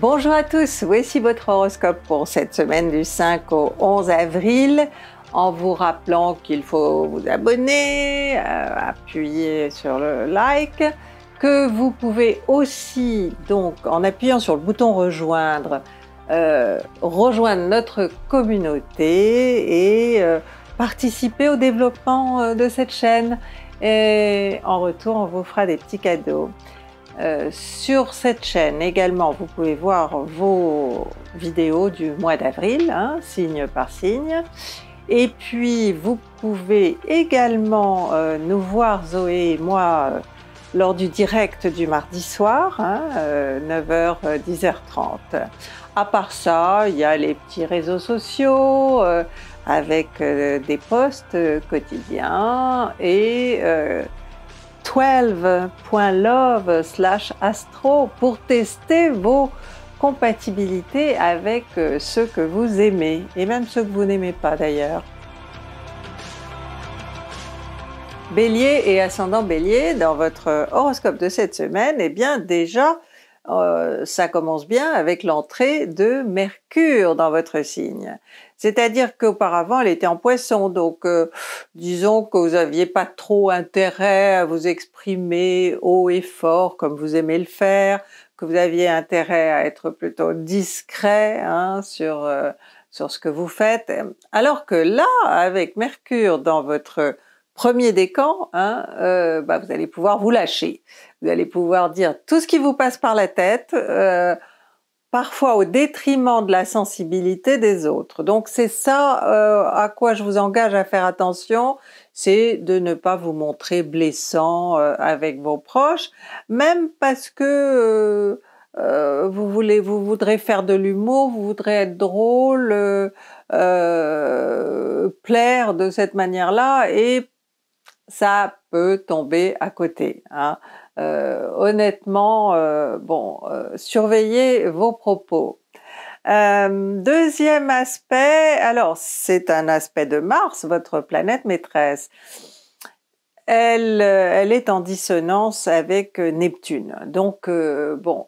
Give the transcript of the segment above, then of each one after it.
Bonjour à tous, voici votre horoscope pour cette semaine du 5 au 11 avril en vous rappelant qu'il faut vous abonner, euh, appuyer sur le like, que vous pouvez aussi donc en appuyant sur le bouton rejoindre, euh, rejoindre notre communauté et euh, participer au développement de cette chaîne et en retour on vous fera des petits cadeaux. Euh, sur cette chaîne également, vous pouvez voir vos vidéos du mois d'avril, hein, signe par signe. Et puis, vous pouvez également euh, nous voir, Zoé et moi, euh, lors du direct du mardi soir, 9h, hein, 10h30. À part ça, il y a les petits réseaux sociaux avec des posts quotidiens et 12.love slash astro pour tester vos compatibilités avec euh, ceux que vous aimez et même ceux que vous n'aimez pas d'ailleurs. Bélier et ascendant Bélier, dans votre euh, horoscope de cette semaine, eh bien déjà, euh, ça commence bien avec l'entrée de Mercure dans votre signe. C'est-à-dire qu'auparavant, elle était en poisson, donc euh, disons que vous n'aviez pas trop intérêt à vous exprimer haut et fort comme vous aimez le faire, que vous aviez intérêt à être plutôt discret hein, sur, euh, sur ce que vous faites. Alors que là, avec Mercure dans votre premier décan, hein, euh, bah vous allez pouvoir vous lâcher. Vous allez pouvoir dire tout ce qui vous passe par la tête, euh, parfois au détriment de la sensibilité des autres. Donc c'est ça euh, à quoi je vous engage à faire attention, c'est de ne pas vous montrer blessant avec vos proches, même parce que vous voulez, vous voudrez faire de l'humour, vous voudrez être drôle, euh, plaire de cette manière-là, et ça peut tomber à côté. Hein. Euh, honnêtement, euh, bon, euh, surveillez vos propos. deuxième aspect, alors c'est un aspect de Mars, votre planète maîtresse. Elle, elle est en dissonance avec Neptune. Donc, bon,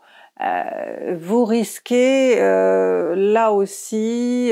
vous risquez là aussi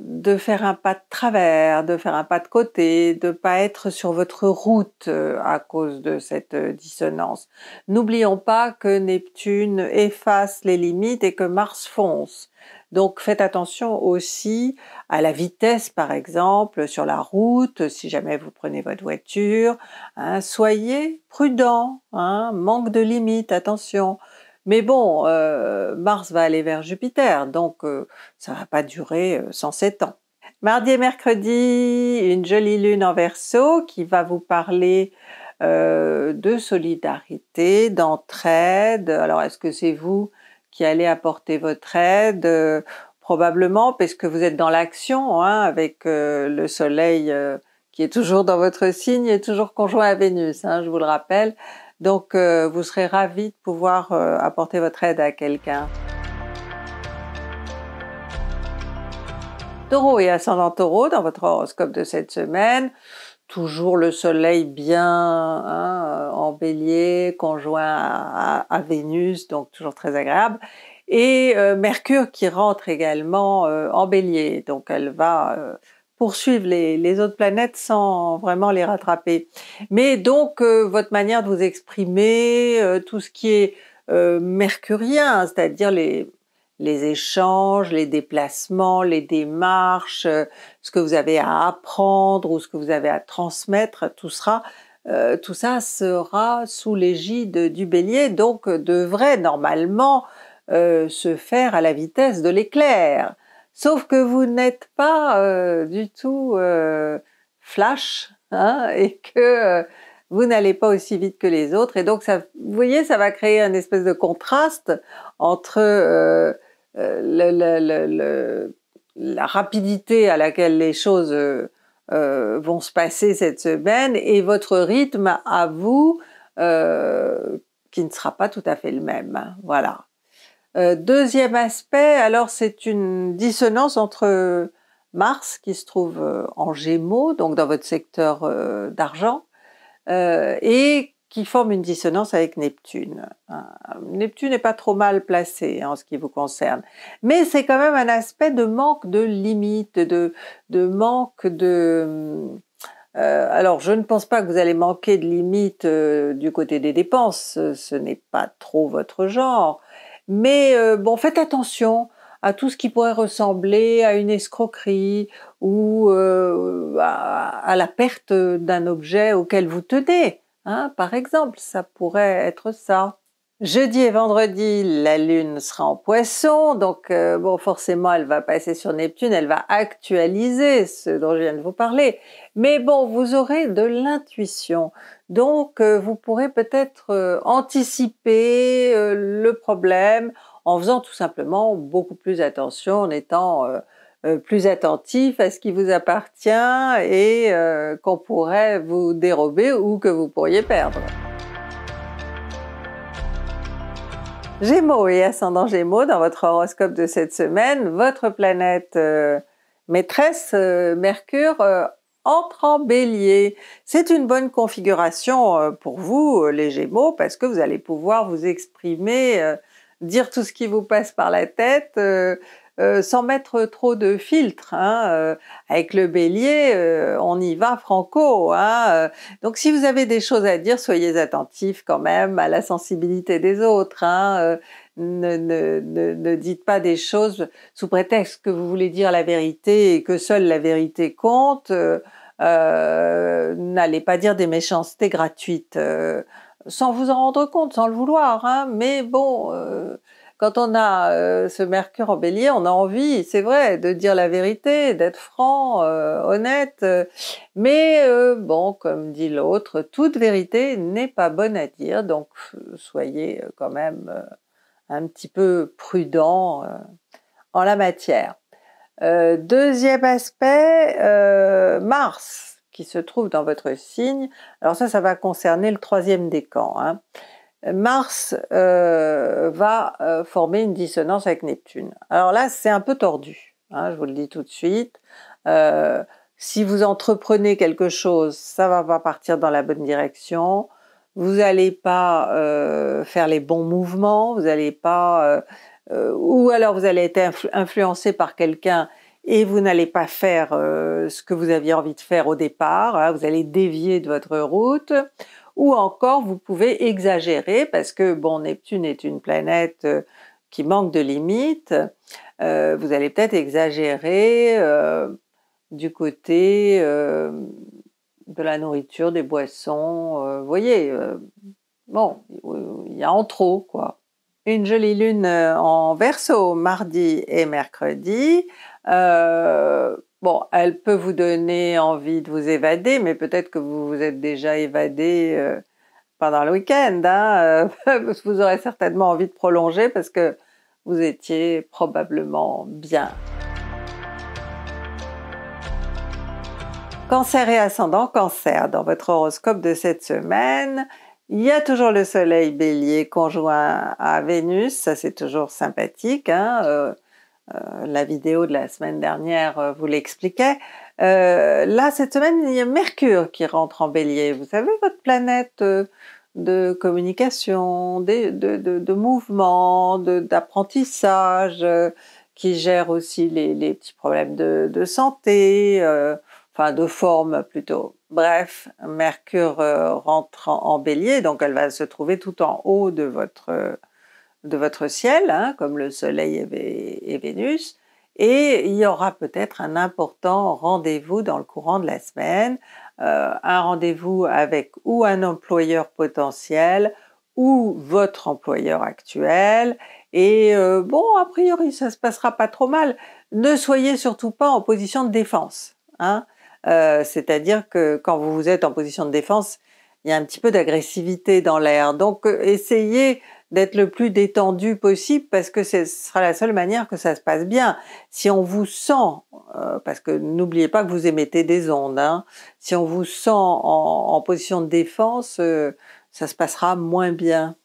de faire un pas de travers, de faire un pas de côté, de pas être sur votre route euh, à cause de cette euh, dissonance. N'oublions pas que Neptune efface les limites et que Mars fonce. Donc faites attention aussi à la vitesse, par exemple, sur la route, si jamais vous prenez votre voiture. Hein. soyez prudent, hein. manque de limites, attention. Mais bon, euh, Mars va aller vers Jupiter, donc ça euh, ça va pas durer 107 euh, ans. Mardi et mercredi, une jolie lune en verso qui va vous parler de solidarité, d'entraide. Alors, est-ce que c'est vous qui allez apporter votre aide Probablement, parce que vous êtes dans l'action, hein, avec le Soleil qui est toujours dans votre signe et toujours conjoint à Vénus, hein, je vous le rappelle. Donc, euh, vous serez ravi de pouvoir euh, apporter votre aide à quelqu'un. Taureau et ascendant taureau dans votre horoscope de cette semaine. Toujours le soleil bien hein, euh, en bélier, conjoint à, Vénus, donc toujours très agréable. Et Mercure qui rentre également en bélier, donc elle va poursuivre les, autres planètes sans vraiment les rattraper. Mais donc, euh, votre manière de vous exprimer, euh, tout ce qui est euh, mercurien, c'est-à-dire les, échanges, les déplacements, les démarches, ce que vous avez à apprendre ou ce que vous avez à transmettre, tout sera tout ça sera sous l'égide du bélier, donc devrait normalement se faire à la vitesse de l'éclair. Sauf que vous n'êtes pas euh, du tout euh, flash hein, et que euh, vous n'allez pas aussi vite que les autres. Et donc, vous voyez, ça va créer un espèce de contraste entre la rapidité à laquelle les choses vont se passer cette semaine et votre rythme à vous qui ne sera pas tout à fait le même. Voilà. Euh, deuxième aspect, alors c'est une dissonance entre euh, Mars qui se trouve euh, en Gémeaux, donc dans votre secteur d'argent, et qui forme une dissonance avec Neptune. Neptune n'est pas trop mal placé hein, en ce qui vous concerne, mais c'est quand même un aspect de manque de limites, de, manque de... alors, je ne pense pas que vous allez manquer de limites du côté des dépenses, ce n'est pas trop votre genre, mais euh, bon, faites attention à tout ce qui pourrait ressembler à une escroquerie ou euh, à, à, la perte d'un objet auquel vous tenez. Hein, par exemple, ça pourrait être ça. Jeudi et vendredi, la Lune sera en poisson, donc euh, bon, forcément, elle va passer sur Neptune, elle va actualiser ce dont je viens de vous parler. Mais bon, vous aurez de l'intuition, donc euh, vous pourrez peut-être euh, anticiper le problème en faisant tout simplement beaucoup plus attention, en étant plus attentif à ce qui vous appartient et qu'on pourrait vous dérober ou que vous pourriez perdre. Gémeaux et ascendant Gémeaux, dans votre horoscope de cette semaine, votre planète euh, maîtresse, euh, Mercure, euh, entre en Bélier. C'est une bonne configuration pour vous, les Gémeaux, parce que vous allez pouvoir vous exprimer, dire tout ce qui vous passe par la tête, euh, sans mettre trop de filtres. Hein, euh, avec le bélier, euh, on y va franco. Hein, donc si vous avez des choses à dire, soyez attentifs quand même à la sensibilité des autres. Hein, ne, ne, ne, dites pas des choses sous prétexte que vous voulez dire la vérité et que seule la vérité compte. N'allez pas dire des méchancetés gratuites sans vous en rendre compte, sans le vouloir. hein, mais bon quand on a euh, ce Mercure en bélier, on a envie, c'est vrai, de dire la vérité, d'être franc, euh, honnête. Mais euh, bon, comme dit l'autre, toute vérité n'est pas bonne à dire, donc soyez quand même un petit peu prudent en la matière. deuxième aspect, Mars qui se trouve dans votre signe. Alors ça, ça va concerner le troisième décan. Hein. Mars euh, va euh, former une dissonance avec Neptune. Alors là, c'est un peu tordu, hein, je vous le dis tout de suite. Euh, si vous entreprenez quelque chose, ça va pas partir dans la bonne direction. Vous n'allez pas faire les bons mouvements, vous n'allez pas, ou alors vous allez être influencé par quelqu'un et vous n'allez pas faire ce que vous aviez envie de faire au départ. Hein, vous allez dévier de votre route ou encore vous pouvez exagérer parce que bon Neptune est une planète euh, qui manque de limites, euh, vous allez peut-être exagérer euh, du côté de la nourriture, des boissons, vous voyez, bon, il y a en trop quoi. Une jolie lune en verso mardi et mercredi. Bon, elle peut vous donner envie de vous évader, mais peut-être que vous vous êtes déjà évadé euh, pendant le week-end. Hein euh, vous aurez certainement envie de prolonger parce que vous étiez probablement bien. Cancer et ascendant cancer, dans votre horoscope de cette semaine, il y a toujours le soleil bélier conjoint à Vénus, ça c'est toujours sympathique. Hein euh, euh, la vidéo de la semaine dernière euh, vous l'expliquait. Euh, là, cette semaine, il y a Mercure qui rentre en bélier. Vous savez, votre planète de communication, de, de, mouvement, d'apprentissage, qui gère aussi les, petits problèmes de, santé, enfin de forme plutôt. Bref, Mercure rentre en, bélier, donc elle va se trouver tout en haut de votre de votre ciel, hein, comme le Soleil et, Vénus, et il y aura peut-être un important rendez-vous dans le courant de la semaine, euh, un rendez-vous avec ou un employeur potentiel ou votre employeur actuel. Et euh, bon, a priori, ça se passera pas trop mal. Ne soyez surtout pas en position de défense. Hein. Euh, c'est-à-dire que quand vous êtes en position de défense, il y a un petit peu d'agressivité dans l'air. Donc, essayez d'être le plus détendu possible parce que ce sera la seule manière que ça se passe bien. Si on vous sent, euh, parce que n'oubliez pas que vous émettez des ondes, hein, si on vous sent en, position de défense, euh, ça se passera moins bien.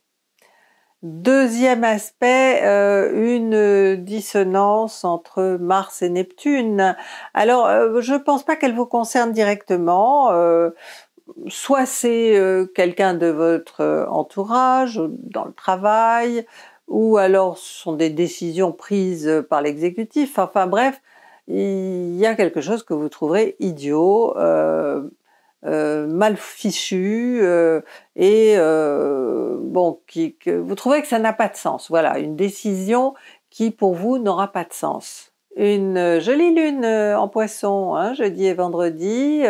Deuxième aspect, euh, une dissonance entre Mars et Neptune. Alors, je ne pense pas qu'elle vous concerne directement soit c'est euh, quelqu'un de votre euh, entourage, euh, dans le travail, ou alors ce sont des décisions prises par l'exécutif. Enfin bref, il y a quelque chose que vous trouverez idiot, mal fichu, et bon, que vous trouvez que ça n'a pas de sens. Voilà, une décision qui pour vous n'aura pas de sens. Une jolie lune en poisson, hein, jeudi et vendredi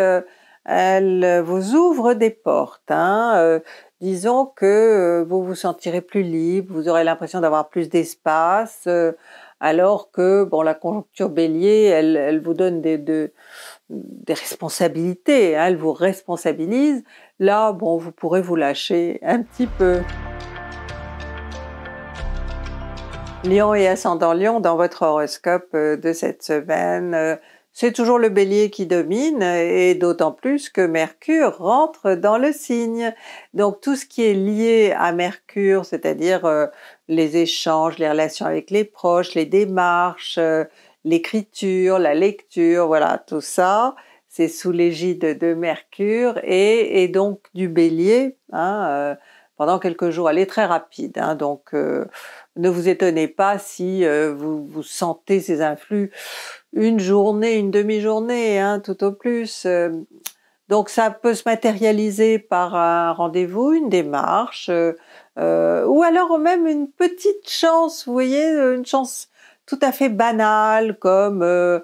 elle euh, vous ouvre des portes. Hein, euh, disons que euh, vous vous sentirez plus libre, vous aurez l'impression d'avoir plus d'espace, alors que bon, la conjoncture bélier, elle, vous donne des, des responsabilités, hein, elle vous responsabilise. Là, bon, vous pourrez vous lâcher un petit peu. Lion et ascendant Lion dans votre horoscope de cette semaine. C'est toujours le bélier qui domine et d'autant plus que Mercure rentre dans le signe. Donc tout ce qui est lié à Mercure, c'est-à-dire euh, les échanges, les relations avec les proches, les démarches, euh, l'écriture, la lecture, voilà, tout ça, c'est sous l'égide de Mercure et, donc du bélier hein, euh, pendant quelques jours. Elle est très rapide, hein, donc ne vous étonnez pas si vous sentez ces influx une journée, une demi-journée, hein, tout au plus. Euh, donc ça peut se matérialiser par un rendez-vous, une démarche, euh, euh, ou alors même une petite chance, vous voyez, une chance tout à fait banale comme bah,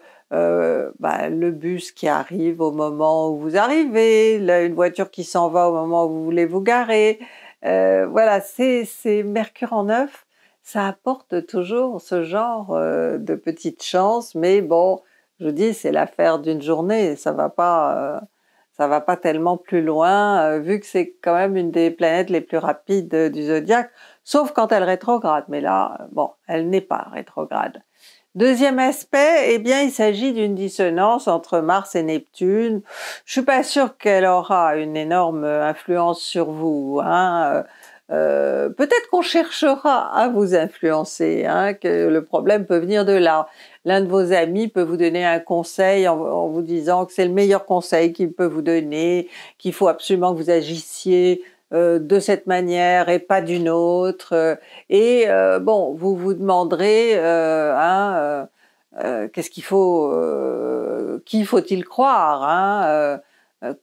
le bus qui arrive au moment où vous arrivez, une voiture qui s'en va au moment où vous voulez vous garer. voilà, c'est Mercure en neuf ça apporte toujours ce genre euh, de petites chances, mais bon, je vous dis c'est l'affaire d'une journée, ça va pas, euh, ça va pas tellement plus loin euh, vu que c'est quand même une des planètes les plus rapides du zodiaque, sauf quand elle rétrograde, mais là, bon, elle n'est pas rétrograde. Deuxième aspect, eh bien, il s'agit d'une dissonance entre Mars et Neptune. Je suis pas sûre qu'elle aura une énorme influence sur vous. Hein. Euh, peut-être qu'on cherchera à vous influencer, hein, que le problème peut venir de là. L'un de vos amis peut vous donner un conseil en, vous disant que c'est le meilleur conseil qu'il peut vous donner, qu'il faut absolument que vous agissiez euh, de cette manière et pas d'une autre. Et euh, bon, vous vous demanderez, hein, qu'est-ce qu'il faut, qui faut-il croire hein, euh,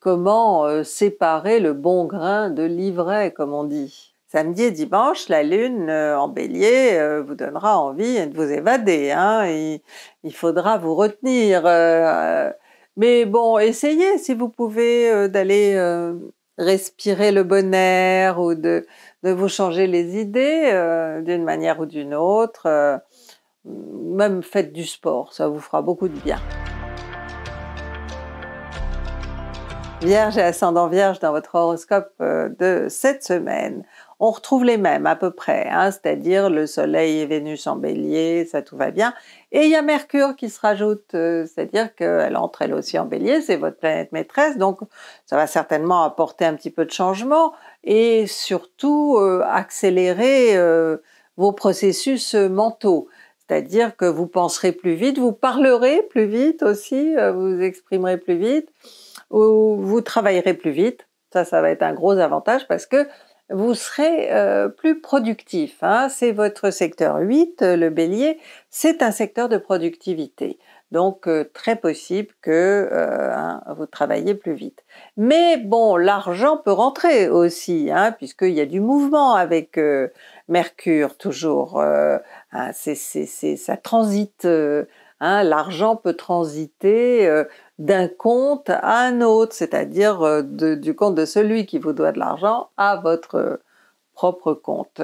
comment euh, séparer le bon grain de l'ivraie, comme on dit. Samedi et dimanche, la lune euh, en bélier vous donnera envie de vous évader. Hein, il, faudra vous retenir. mais bon, essayez si vous pouvez d'aller respirer le bon air ou de, vous changer les idées d'une manière ou d'une autre. même faites du sport, ça vous fera beaucoup de bien. Vierge et ascendant Vierge dans votre horoscope euh, de cette semaine, on retrouve les mêmes à peu près, hein, c'est-à-dire le Soleil et Vénus en Bélier, ça tout va bien. Et il y a Mercure qui se rajoute, euh, c'est-à-dire qu'elle entre elle aussi en Bélier, c'est votre planète maîtresse, donc ça va certainement apporter un petit peu de changement et surtout euh, accélérer vos processus mentaux. C'est-à-dire que vous penserez plus vite, vous parlerez plus vite aussi, vous exprimerez plus vite où vous travaillerez plus vite. Ça, ça va être un gros avantage parce que vous serez euh, plus productif. Hein. C'est votre secteur 8, euh, le bélier, c'est un secteur de productivité. Donc euh, très possible que hein, vous travaillez plus vite. Mais bon, l'argent peut rentrer aussi, hein, puisqu'il y a du mouvement avec Mercure toujours. Hein. ça transite Hein, l'argent peut transiter euh, d'un compte à un autre, c'est-à-dire euh, du compte de celui qui vous doit de l'argent à votre euh, propre compte.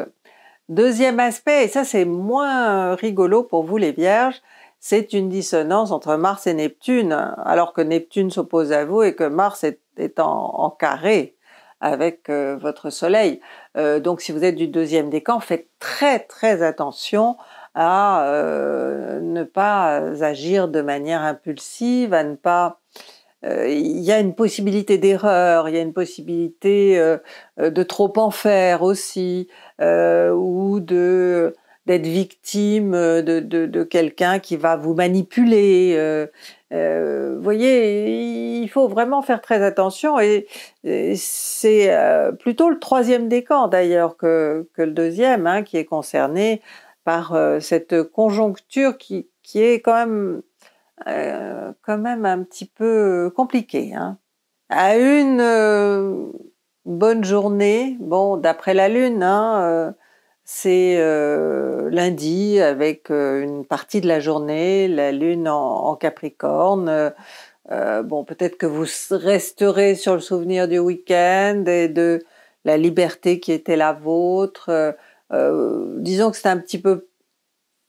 Deuxième aspect, et ça c'est moins rigolo pour vous les vierges, c'est une dissonance entre Mars et Neptune, alors que Neptune s'oppose à vous et que Mars est, en, carré avec votre soleil. donc si vous êtes du deuxième décan, faites très très attention à euh, ne pas agir de manière impulsive, à ne pas euh, il y a une possibilité d'erreur, il y a une possibilité euh, de trop en faire aussi, ou d'être victime de, quelqu'un qui va vous manipuler. Vous voyez, il faut vraiment faire très attention et, c'est plutôt le troisième décan d'ailleurs que, le deuxième hein, qui est concerné par euh, cette conjoncture qui, est quand même, euh, quand même un petit peu compliquée. Hein. À une euh, bonne journée, bon, d'après la Lune, hein, c'est lundi avec une partie de la journée, la Lune en Capricorne. bon, peut-être que vous resterez sur le souvenir du week-end et de la liberté qui était la vôtre euh, disons que c'est un petit peu...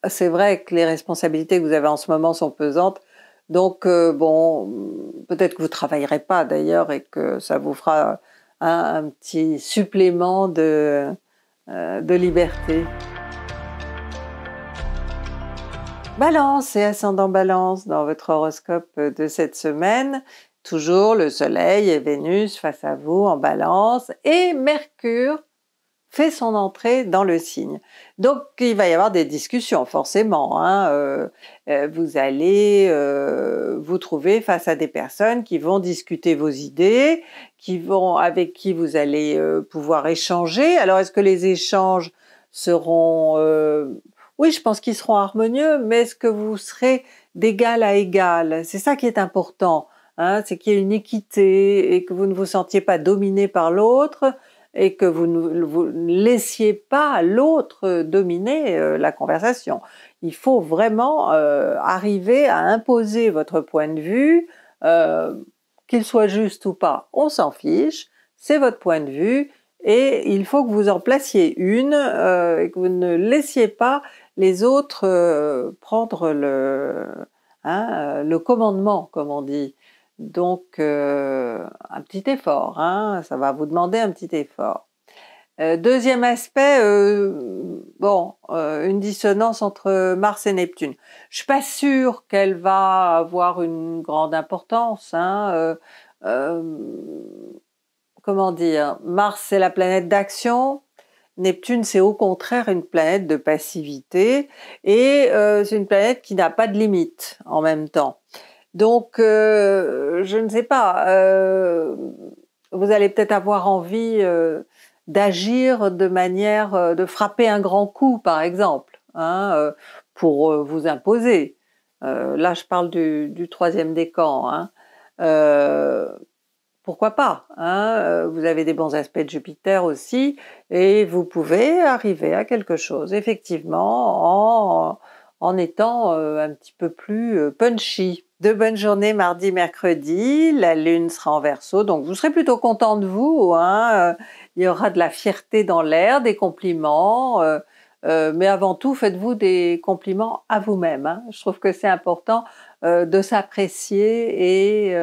C'est vrai que les responsabilités que vous avez en ce moment sont pesantes. Donc, euh, bon, peut-être que vous ne travaillerez pas d'ailleurs et que ça vous fera un, petit supplément de, euh, de liberté. Balance et ascendant balance dans votre horoscope de cette semaine. Toujours le Soleil et Vénus face à vous en balance et Mercure fait son entrée dans le signe. Donc il va y avoir des discussions forcément. Hein, euh, euh, vous allez euh, vous trouver face à des personnes qui vont discuter vos idées, qui vont avec qui vous allez pouvoir échanger. Alors est-ce que les échanges seront oui, je pense qu'ils seront harmonieux, mais est-ce que vous serez d'égal à égal C'est ça qui est important. Hein, c'est qu'il y ait une équité et que vous ne vous sentiez pas dominé par l'autre, et que vous ne, laissiez pas l'autre dominer euh, la conversation. Il faut vraiment euh, arriver à imposer votre point de vue, euh, qu'il soit juste ou pas, on s'en fiche, c'est votre point de vue, et il faut que vous en placiez une et que vous ne laissiez pas les autres prendre le, hein, le commandement, comme on dit. Donc, euh, un petit effort, hein, ça va vous demander un petit effort. Euh, deuxième aspect, euh, bon, une dissonance entre Mars et Neptune. Je suis pas sûre qu'elle va avoir une grande importance. Hein, comment dire Mars, c'est la planète d'action. Neptune, c'est au contraire une planète de passivité et c'est une planète qui n'a pas de limites en même temps. Donc, euh, je ne sais pas, euh, vous allez peut-être avoir envie euh, d'agir de manière, de frapper un grand coup, par exemple, hein, pour vous imposer. là, je parle du, troisième décan. Hein. pourquoi pas hein, Vous avez des bons aspects de Jupiter aussi, et vous pouvez arriver à quelque chose, effectivement, en étant un petit peu plus punchy. De bonnes journées mardi, mercredi. La lune sera en verso, donc vous serez plutôt content de vous. Hein. Euh, il y aura de la fierté dans l'air, des compliments. Euh, euh, mais avant tout, faites-vous des compliments à vous-même. Hein. Je trouve que c'est important de s'apprécier et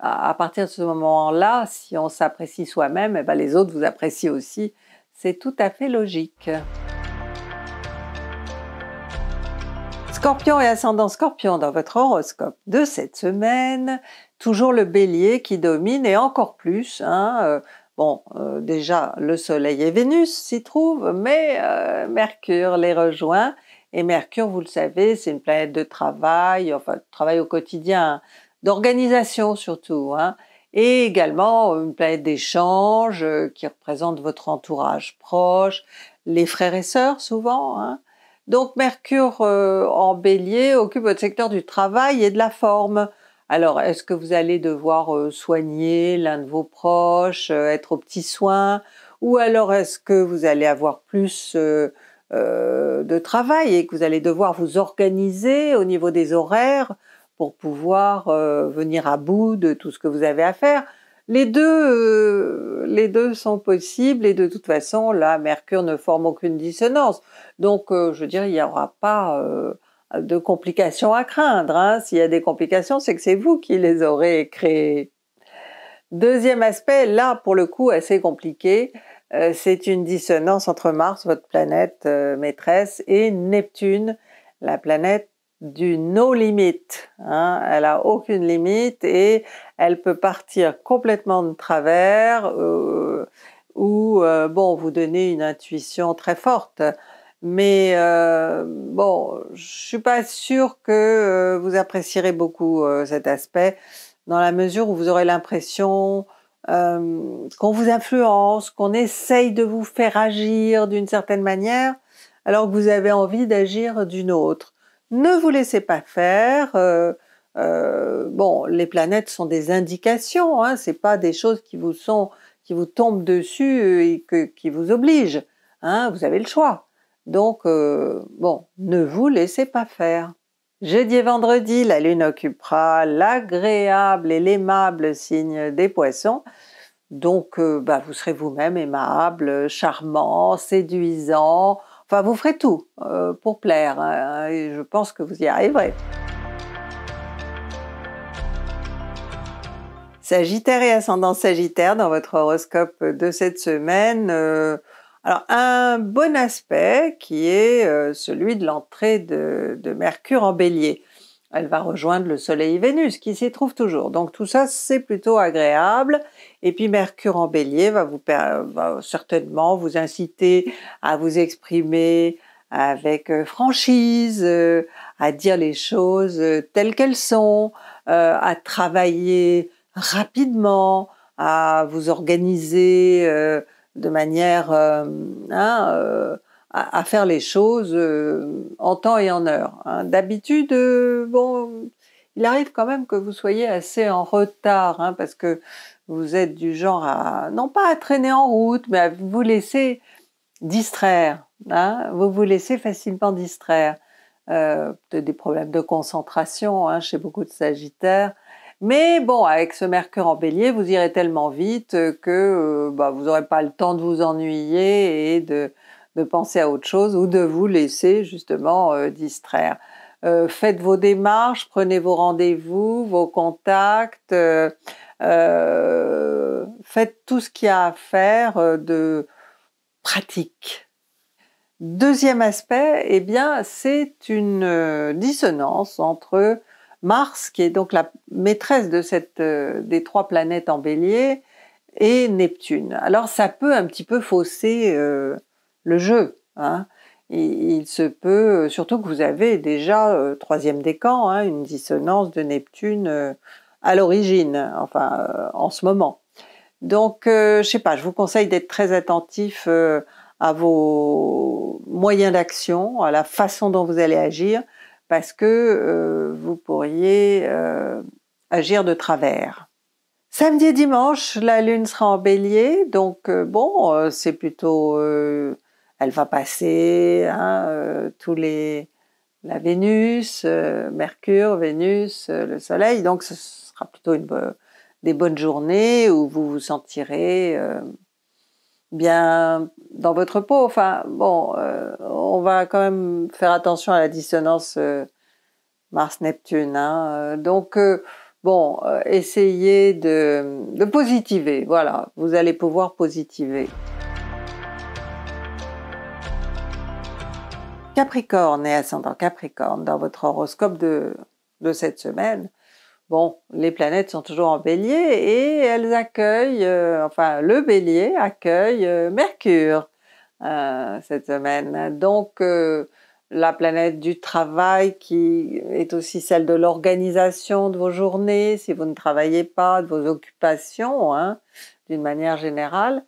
à, partir de ce moment-là, si on s'apprécie soi-même, eh ben, les autres vous apprécient aussi. C'est tout à fait logique. Scorpion et ascendant scorpion dans votre horoscope de cette semaine, toujours le bélier qui domine et encore plus, hein, euh, bon euh, déjà le soleil et Vénus s'y trouvent, mais euh, Mercure les rejoint, et Mercure vous le savez c'est une planète de travail, enfin de travail au quotidien, d'organisation surtout, hein. et également une planète d'échange qui représente votre entourage proche, les frères et sœurs souvent, hein, donc Mercure euh, en bélier occupe votre secteur du travail et de la forme. Alors est-ce que vous allez devoir euh, soigner l'un de vos proches, euh, être aux petits soins, ou alors est-ce que vous allez avoir plus de travail et que vous allez devoir vous organiser au niveau des horaires pour pouvoir venir à bout de tout ce que vous avez à faire les deux, euh, les deux sont possibles et de toute façon, là, Mercure ne forme aucune dissonance. Donc, euh, je veux dire, il n'y aura pas euh, de complications à craindre. Hein. S'il y a des complications, c'est que c'est vous qui les aurez créées. Deuxième aspect, là, pour le coup, assez compliqué, c'est une dissonance entre Mars, votre planète maîtresse, et Neptune, la planète du no limit. Hein. Elle a aucune limite et elle peut partir complètement de travers euh, ou euh, bon vous donner une intuition très forte. Mais euh, bon, je suis pas sûre que vous apprécierez beaucoup cet aspect dans la mesure où vous aurez l'impression qu'on vous influence, qu'on essaye de vous faire agir d'une certaine manière alors que vous avez envie d'agir d'une autre. Ne vous laissez pas faire. Euh, euh, bon, les planètes sont des indications, hein, c'est pas des choses qui vous sont, qui vous tombent dessus et qui vous obligent. Hein, vous avez le choix. Donc euh, bon, ne vous laissez pas faire. Jeudi et vendredi, la Lune occupera l'agréable et l'aimable signe des Poissons. Donc, bah, vous serez vous-même aimable, charmant, séduisant, vous ferez tout euh, pour plaire hein, et je pense que vous y arriverez. Sagittaire et ascendant Sagittaire dans votre horoscope de cette semaine. Euh, alors un bon aspect qui est euh, celui de l'entrée de, Mercure en Bélier. Elle va rejoindre le Soleil Vénus qui s'y trouve toujours. Donc tout ça c'est plutôt agréable et puis Mercure en bélier va, vous, va certainement vous inciter à vous exprimer avec euh, franchise, euh, à dire les choses euh, telles qu'elles sont, à travailler rapidement, à vous organiser de manière hein, à, faire les choses en temps et en heure. Hein. D'habitude, bon, il arrive quand même que vous soyez assez en retard, hein, parce que vous êtes du genre à, non pas à traîner en route, mais à vous laisser distraire. Hein. vous vous laissez facilement distraire. Euh, des problèmes de concentration hein, chez beaucoup de Sagittaires. Mais bon, avec ce Mercure en Bélier, vous irez tellement vite que euh, bah, vous n'aurez pas le temps de vous ennuyer et de, de, penser à autre chose ou de vous laisser justement euh, distraire. faites vos démarches, prenez vos rendez-vous, vos contacts. Euh, faites tout ce qu'il y a à faire euh, de pratique. Deuxième aspect, eh bien, c'est une euh, dissonance entre Mars, qui est donc la maîtresse de cette, des trois planètes en bélier, et Neptune. Alors ça peut un petit peu fausser le jeu. Hein. Il, se peut, surtout que vous avez déjà, troisième décan, hein, une dissonance de Neptune à l'origine, enfin euh, en ce moment. Donc, euh, je sais pas, je vous conseille d'être très attentif euh, à vos moyens d'action, à la façon dont vous allez agir, parce que vous pourriez agir de travers. Samedi et dimanche, la lune sera en bélier, donc bon, c'est plutôt... elle va passer hein, tous les la Vénus, Mercure, Vénus, le Soleil. Donc ce sera plutôt une, des bonnes journées où vous vous sentirez euh, bien dans votre peau. Enfin, bon, euh, on va quand même faire attention à la dissonance euh, Mars-Neptune. Hein. Donc, bon, essayez de, positiver. Voilà, vous allez pouvoir positiver. Capricorne et ascendant Capricorne dans votre horoscope de cette semaine, Bon, les planètes sont toujours en bélier et elles accueillent, euh, enfin le bélier accueille euh, Mercure euh, cette semaine. Donc la planète du travail qui est aussi celle de l'organisation de vos journées, si vous ne travaillez pas, de vos occupations hein, d'une manière générale.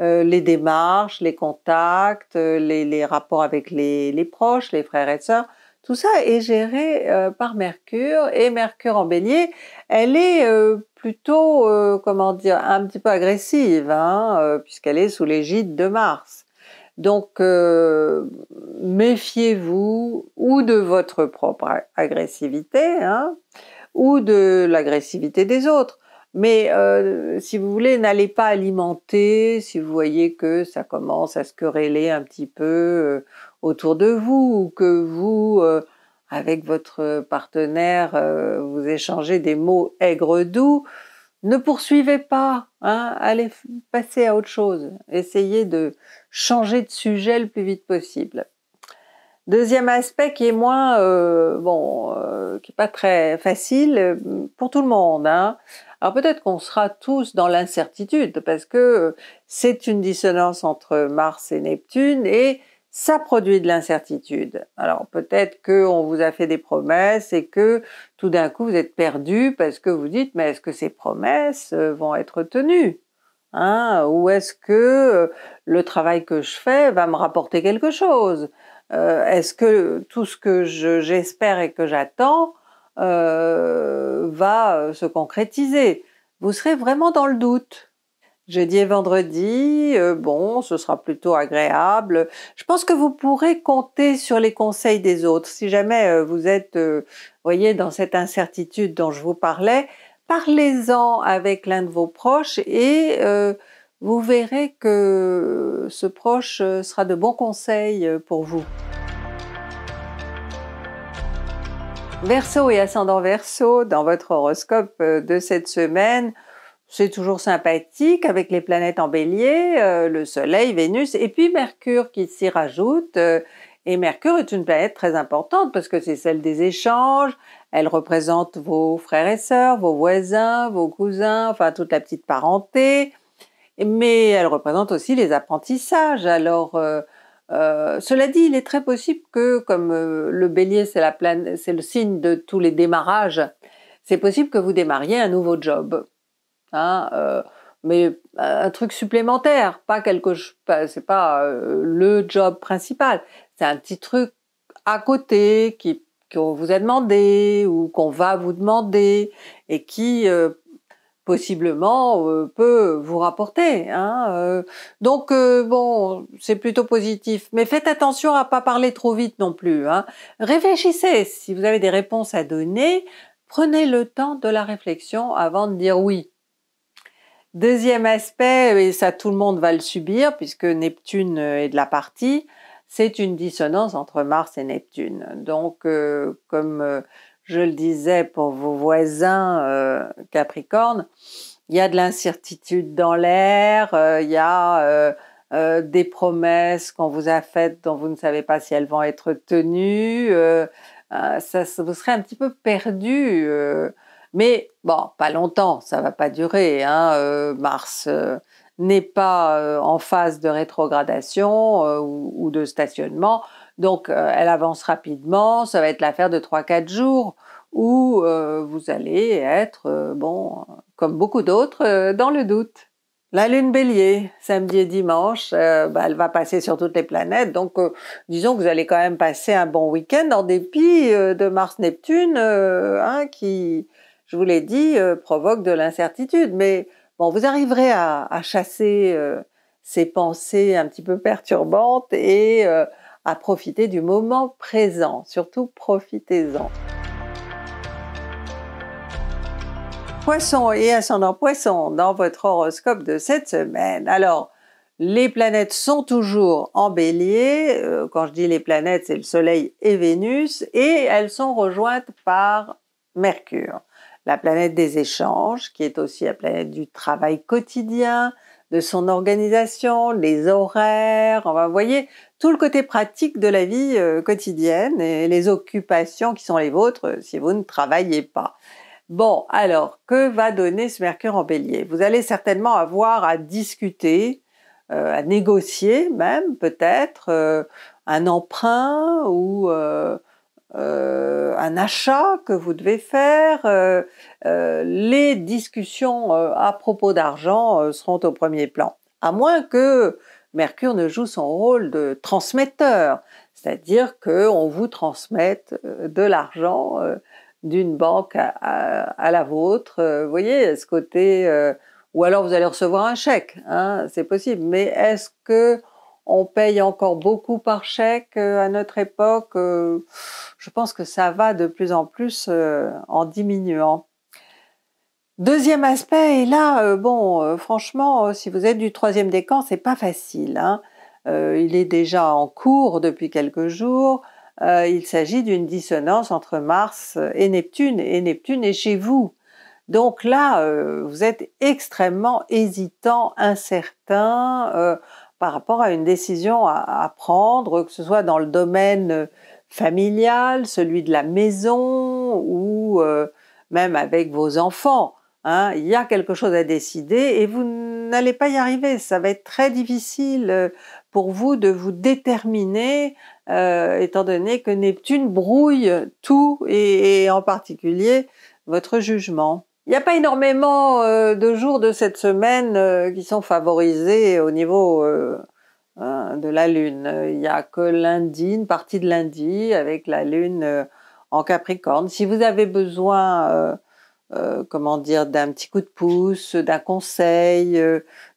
les démarches, les contacts, les, rapports avec les, les proches, les frères et sœurs, tout ça est géré euh, par Mercure et Mercure en bélier, elle est euh, plutôt, euh, comment dire, un petit peu agressive, hein, puisqu'elle est sous l'égide de Mars. Donc, méfiez-vous ou de votre propre agressivité, hein, ou de l'agressivité des autres. Mais si vous voulez, n'allez pas alimenter si vous voyez que ça commence à se quereller un petit peu autour de vous ou que vous, euh, avec votre partenaire, euh, vous échangez des mots aigres doux, ne poursuivez pas, hein, allez passer à autre chose. Essayez de changer de sujet le plus vite possible. Deuxième aspect qui est moins, euh, bon, qui n'est pas très facile pour tout le monde. Hein. Alors peut-être qu'on sera tous dans l'incertitude parce que c'est une dissonance entre Mars et Neptune et ça produit de l'incertitude. Alors peut-être qu'on vous a fait des promesses et que tout d'un coup vous êtes perdu parce que vous dites mais est-ce que ces promesses euh, vont être tenues hein Ou est-ce que euh, le travail que je fais va me rapporter quelque chose euh, Est-ce que tout ce que j'espère et que j'attends va se concrétiser Vous serez vraiment dans le doute. Jeudi et vendredi, euh, bon, ce sera plutôt agréable. Je pense que vous pourrez compter sur les conseils des autres. Si jamais euh, vous êtes, euh, voyez, dans cette incertitude dont je vous parlais, parlez-en avec l'un de vos proches et vous verrez que ce proche sera de bons conseils pour vous. Verseau et ascendant Verseau, dans votre horoscope de cette semaine, c'est toujours sympathique avec les planètes en bélier, euh, le Soleil, Vénus et puis Mercure qui s'y rajoute. Euh, et Mercure est une planète très importante parce que c'est celle des échanges, elle représente vos frères et sœurs, vos voisins, vos cousins, enfin toute la petite parenté, mais elle représente aussi les apprentissages. Alors, euh, cela dit, il est très possible que, comme le bélier c'est le signe de tous les démarrages, c'est possible que vous démarriez un nouveau job. Hein, euh, mais euh, un truc supplémentaire, pas quelque c'est pas euh, le job principal, c'est un petit truc à côté qui qu'on vous a demandé ou qu'on va vous demander et qui possiblement peut vous rapporter. Hein, donc bon, c'est plutôt positif, mais faites attention à pas parler trop vite non plus. Hein. Réfléchissez, si vous avez des réponses à donner, prenez le temps de la réflexion avant de dire oui. Deuxième aspect, et ça tout le monde va le subir puisque Neptune euh, est de la partie, c'est une dissonance entre Mars et Neptune. Donc, euh, comme euh, je le disais pour vos voisins Capricorne, il y a de l'incertitude dans l'air, il y a des promesses qu'on vous a faites dont vous ne savez pas si elles vont être tenues. ça, vous serez un petit peu perdu mais bon, pas longtemps, ça va pas durer. Hein, euh, Mars euh, n'est pas euh, en phase de rétrogradation ou, de stationnement, donc elle avance rapidement. Ça va être l'affaire de 3-4 jours où vous allez être, bon, comme beaucoup d'autres, dans le doute. La lune bélier, samedi et dimanche, bah, elle va passer sur toutes les planètes, donc disons que vous allez quand même passer un bon week-end en dépit de Mars-Neptune hein, qui, je vous l'ai dit, euh, provoque de l'incertitude. Mais bon, vous arriverez à, chasser euh, ces pensées un petit peu perturbantes et euh, à profiter du moment présent. Surtout, profitez-en. Poisson et ascendant poisson dans votre horoscope de cette semaine. Alors, les planètes sont toujours en bélier, quand je dis les planètes, c'est le Soleil et Vénus, et elles sont rejointes par Mercure la planète des échanges, qui est aussi la planète du travail quotidien, de son organisation, les horaires, on vous voyez, tout le côté pratique de la vie euh, quotidienne et les occupations qui sont les vôtres euh, si vous ne travaillez pas. Bon, alors, que va donner ce Mercure en bélier Vous allez certainement avoir à discuter, euh, à négocier même peut-être, un emprunt ou euh, un achat que vous devez faire, euh, euh, les discussions à propos d'argent seront au premier plan. À moins que Mercure ne joue son rôle de transmetteur, c'est-à-dire qu'on vous transmette de l'argent d'une banque à, la vôtre, vous voyez, ce côté, ou alors vous allez recevoir un chèque, hein, c'est possible, mais est-ce que on paye encore beaucoup par chèque euh, à notre époque. Euh, je pense que ça va de plus en plus euh, en diminuant. Deuxième aspect, et là, bon, franchement, si vous êtes du troisième décan, c'est pas facile. Hein. il est déjà en cours depuis quelques jours. il s'agit d'une dissonance entre Mars et Neptune, et Neptune est chez vous. Donc là, vous êtes extrêmement hésitant, incertain par rapport à une décision à, prendre, que ce soit dans le domaine euh, familial, celui de la maison ou euh, même avec vos enfants. Hein, il y a quelque chose à décider et vous n'allez pas y arriver. Ça va être très difficile euh, pour vous de vous déterminer, étant donné que Neptune brouille tout et en particulier votre jugement. Il n'y a pas énormément euh, de jours de cette semaine euh, qui sont favorisés au niveau euh, hein, de la Lune. Il n'y a que lundi, une partie de lundi avec la Lune en Capricorne. Si vous avez besoin, comment dire, d'un petit coup de pouce, d'un conseil,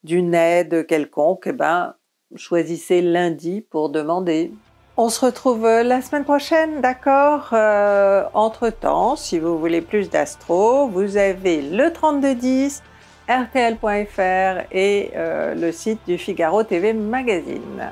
d'une aide quelconque, eh ben, choisissez lundi pour demander. On se retrouve euh, la semaine prochaine, d'accord euh, Entre-temps, si vous voulez plus d'astro, vous avez le 3210, rtl.fr et euh, le site du Figaro TV Magazine.